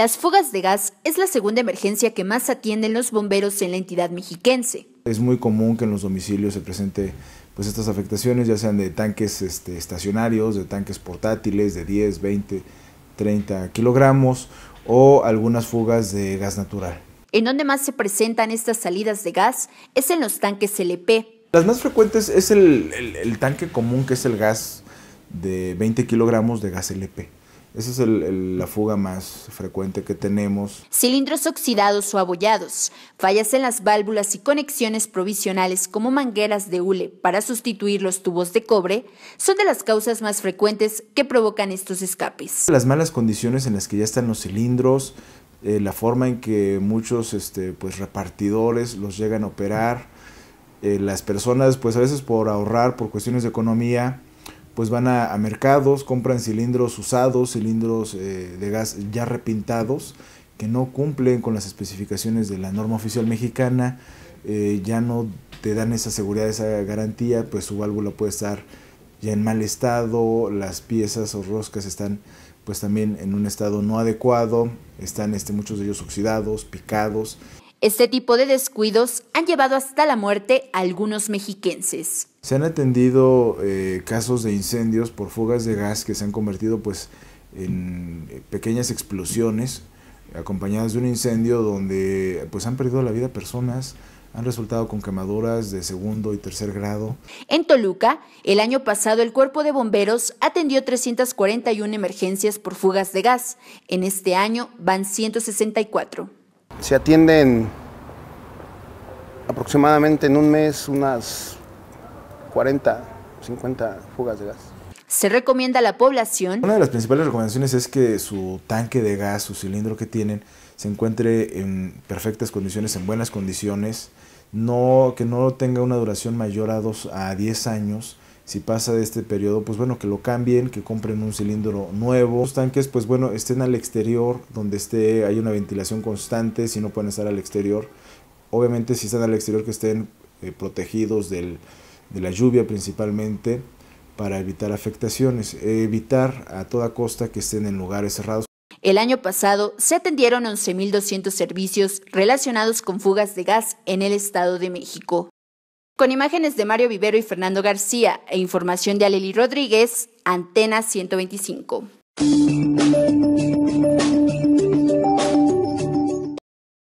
Las fugas de gas es la segunda emergencia que más atienden los bomberos en la entidad mexiquense. Es muy común que en los domicilios se presente pues estas afectaciones, ya sean de tanques este, estacionarios, de tanques portátiles de 10, 20, 30 kilogramos o algunas fugas de gas natural. En dónde más se presentan estas salidas de gas es en los tanques LP. Las más frecuentes es el tanque común que es el gas de 20 kilogramos de gas LP. Esa es la fuga más frecuente que tenemos. Cilindros oxidados o abollados, fallas en las válvulas y conexiones provisionales como mangueras de hule para sustituir los tubos de cobre, son de las causas más frecuentes que provocan estos escapes. Las malas condiciones en las que ya están los cilindros, eh, la forma en que muchos este, pues, repartidores los llegan a operar, eh, las personas pues a veces por ahorrar, por cuestiones de economía, pues van a, mercados, compran cilindros usados, cilindros eh, de gas ya repintados, que no cumplen con las especificaciones de la norma oficial mexicana, eh, ya no te dan esa seguridad, esa garantía, pues su válvula puede estar ya en mal estado, las piezas o roscas están pues también en un estado no adecuado, están este, muchos de ellos oxidados, picados. Este tipo de descuidos han llevado hasta la muerte a algunos mexiquenses. Se han atendido eh, casos de incendios por fugas de gas que se han convertido pues, en eh, pequeñas explosiones acompañadas de un incendio donde pues, han perdido la vida personas, han resultado con quemaduras de segundo y tercer grado. En Toluca, el año pasado el cuerpo de bomberos atendió 341 emergencias por fugas de gas. En este año van 164. Se atienden aproximadamente en un mes unas 40, 50 fugas de gas. Se recomienda a la población. Una de las principales recomendaciones es que su tanque de gas, su cilindro que tienen, se encuentre en perfectas condiciones, en buenas condiciones, no, que no tenga una duración mayor a, a 10 años si pasa de este periodo, pues bueno, que lo cambien, que compren un cilindro nuevo. Los tanques, pues bueno, estén al exterior, donde esté, hay una ventilación constante, si no pueden estar al exterior. Obviamente si están al exterior que estén eh, protegidos de la lluvia principalmente para evitar afectaciones, evitar a toda costa que estén en lugares cerrados. El año pasado se atendieron 11.200 servicios relacionados con fugas de gas en el Estado de México. Con imágenes de Mario Vivero y Fernando García e información de Aleli Rodríguez, Antena 125.